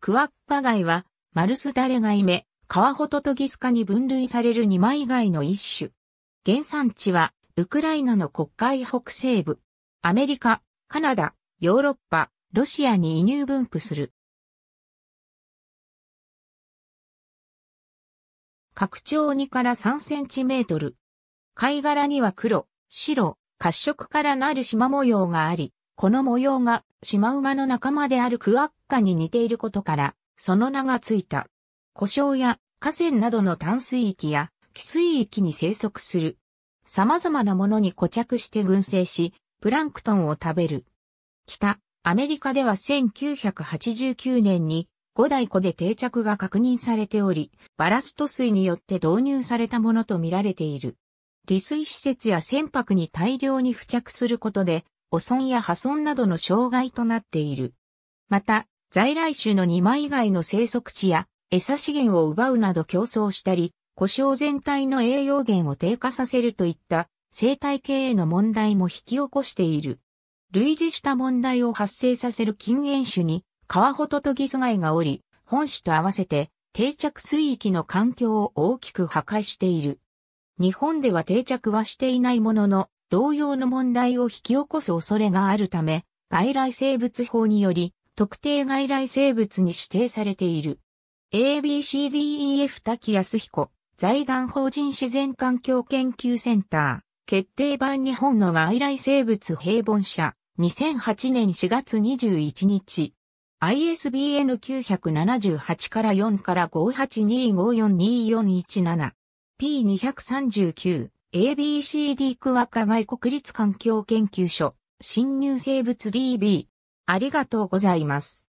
クワッカ貝は、マルスダレ貝目、ワホトトギスカに分類される二枚貝の一種。原産地は、ウクライナの国海北西部、アメリカ、カナダ、ヨーロッパ、ロシアに移入分布する。拡張2から3センチメートル。貝殻には黒、白、褐色からなる縞模様があり、この模様がシマウマの仲間であるクアッカに似ていることから、その名がついた。故障や河川などの淡水域や汽水域に生息する。様々なものに固着して群生し、プランクトンを食べる。北、アメリカでは1989年に五大湖で定着が確認されており、バラスト水によって導入されたものとみられている。利水施設や船舶に大量に付着することで、汚損や破損などの障害となっている。また、在来種の2枚以外の生息地や餌資源を奪うなど競争したり、故障全体の栄養源を低下させるといった生態系への問題も引き起こしている。類似した問題を発生させる禁煙種に、川ホトトギスイがおり、本種と合わせて定着水域の環境を大きく破壊している。日本では定着はしていないものの、同様の問題を引き起こす恐れがあるため、外来生物法により、特定外来生物に指定されている。ABCDEF 滝康彦、財団法人自然環境研究センター、決定版日本の外来生物平凡社、2008年4月21日。ISBN 978から4から582542417 P239 ABCD クワカ外国立環境研究所、新入生物 DB。ありがとうございます。